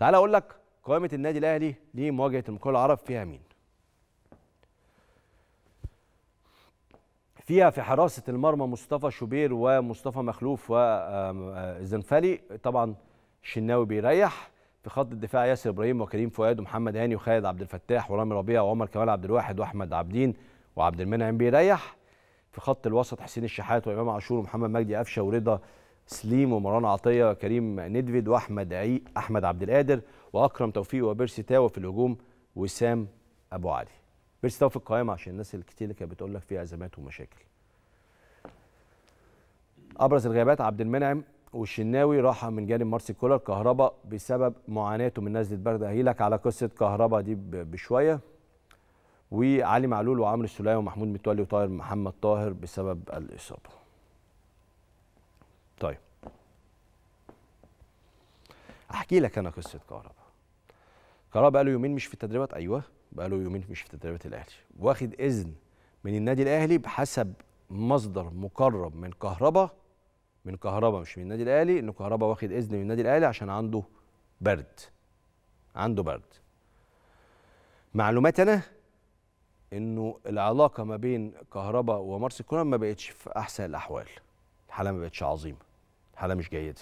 تعال اقول لك قائمه النادي الاهلي لمواجهه المقاول العرب فيها مين فيها في حراسه المرمى مصطفى شوبير ومصطفى مخلوف وزنفلي آه، طبعا الشناوي بيريح في خط الدفاع ياسر ابراهيم وكريم فؤاد ومحمد هاني وخالد عبد الفتاح ورامي ربيع وعمر كمال عبد الواحد واحمد عابدين وعبد المنعم بيريح في خط الوسط حسين الشحات وامام عاشور ومحمد مجدي قفشه ورضا سليم ومروان عطيه وكريم ندفيد واحمد عي احمد عبد القادر واكرم توفيق وبيرسي تاو في الهجوم وسام ابو علي بيرسي تاو في القائمه عشان الناس الكتير اللي كانت بتقول لك في ازمات ومشاكل ابرز الغيابات عبد المنعم والشناوي راح من جانب مارسي كولر كهربا بسبب معاناته من نزله برد هحكي لك على قصه كهربا دي بشويه وعلي معلول وعمرو السوليه ومحمود متولي وطاهر محمد طاهر بسبب الاصابه طيب احكي لك انا قصه كهربا كهربا له يومين مش في التدريبات ايوه بقاله يومين مش في تدريبات الاهلي واخد اذن من النادي الاهلي بحسب مصدر مقرب من كهربا من كهربا مش من النادي الاهلي ان كهربا واخد اذن من النادي الاهلي عشان عنده برد عنده برد معلوماتي انا انه العلاقه ما بين كهربا ومارس الكرة ما بقتش في احسن الاحوال الحاله ما بقتش عظيمه حاله مش جيده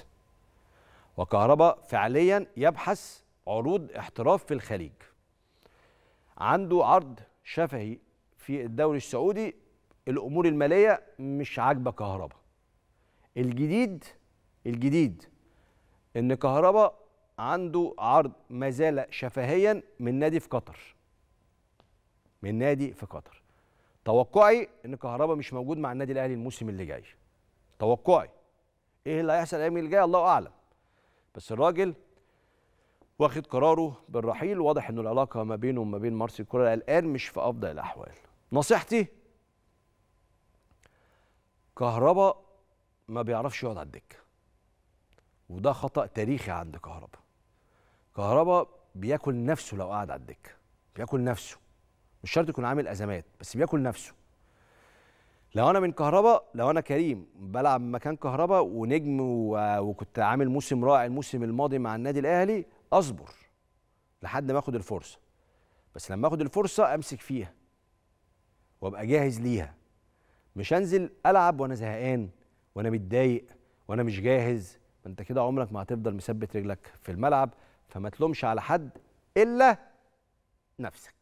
وكهرباء فعليا يبحث عروض احتراف في الخليج عنده عرض شفهي في الدوري السعودي الامور الماليه مش عاجبه كهرباء الجديد الجديد ان كهرباء عنده عرض ما زال شفهيا من نادي في قطر من نادي في قطر توقعي ان كهربا مش موجود مع النادي الاهلي الموسم اللي جاي توقعي ايه اللي هيحصل الايام اللي جايه الله اعلم بس الراجل واخد قراره بالرحيل واضح ان العلاقه ما بينه وما بين مارسيل كولر الان مش في افضل الاحوال نصيحتي كهربا ما بيعرفش يقعد على الدكه وده خطا تاريخي عند كهربا كهربا بياكل نفسه لو قعد على الدكه بياكل نفسه مش شرط يكون عامل ازمات بس بياكل نفسه لو انا من كهربا لو انا كريم بلعب مكان كهربا ونجم و... وكنت عامل موسم رائع الموسم الماضي مع النادي الاهلي اصبر لحد ما اخد الفرصه بس لما اخد الفرصه امسك فيها وابقى جاهز ليها مش انزل العب وانا زهقان وانا متضايق وانا مش جاهز ما انت كده عمرك ما هتفضل مثبت رجلك في الملعب فما تلومش على حد الا نفسك